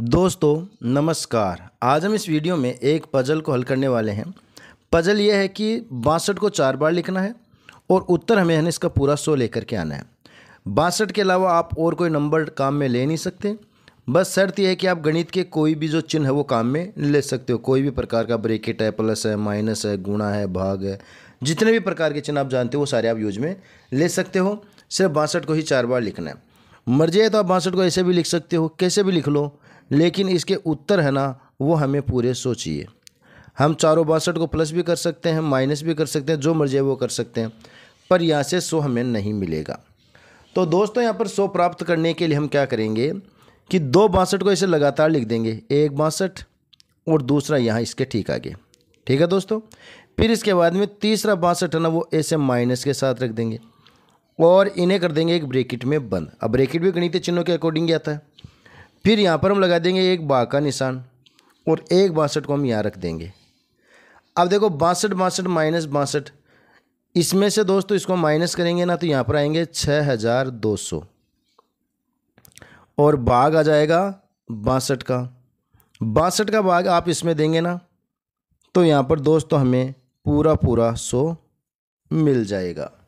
दोस्तों नमस्कार आज हम इस वीडियो में एक पजल को हल करने वाले हैं पजल यह है कि बासठ को चार बार लिखना है और उत्तर हमें है इसका पूरा सौ लेकर के आना है बासठ के अलावा आप और कोई नंबर काम में ले नहीं सकते बस शर्त यह है कि आप गणित के कोई भी जो चिन्ह है वो काम में ले सकते हो कोई भी प्रकार का ब्रेकेट है प्लस है माइनस है गुणा है भाग है जितने भी प्रकार के चिन्ह आप जानते हो वो सारे आप यूज में ले सकते हो सिर्फ बासठ को ही चार बार लिखना है मर्जी है तो आप बासठ को ऐसे भी लिख सकते हो कैसे भी लिख लो लेकिन इसके उत्तर है ना वो हमें पूरे सोचिए हम चारों बासठ को प्लस भी कर सकते हैं माइनस भी कर सकते हैं जो मर्जी है वो कर सकते हैं पर यहाँ से सौ हमें नहीं मिलेगा तो दोस्तों यहाँ पर सौ प्राप्त करने के लिए हम क्या करेंगे कि दो बासठ को इसे लगातार लिख देंगे एक बासठ और दूसरा यहाँ इसके ठीक आगे ठीक है दोस्तों फिर इसके बाद में तीसरा बासठ है ना वो ऐसे माइनस के साथ रख देंगे और इन्हें कर देंगे एक ब्रेकिट में बंद अब ब्रेकिट भी गणित चिन्हों के अकॉर्डिंग आता है फिर यहाँ पर हम लगा देंगे एक बा का निशान और एक बासठ को हम यहाँ रख देंगे अब देखो बासठ बासठ माइनस बासठ इसमें से दोस्तों इसको माइनस करेंगे ना तो यहाँ पर आएंगे छः हज़ार दो सौ और बाघ आ जाएगा बासठ का बासठ का बाघ आप इसमें देंगे ना तो यहाँ पर दोस्तों हमें पूरा पूरा सो मिल जाएगा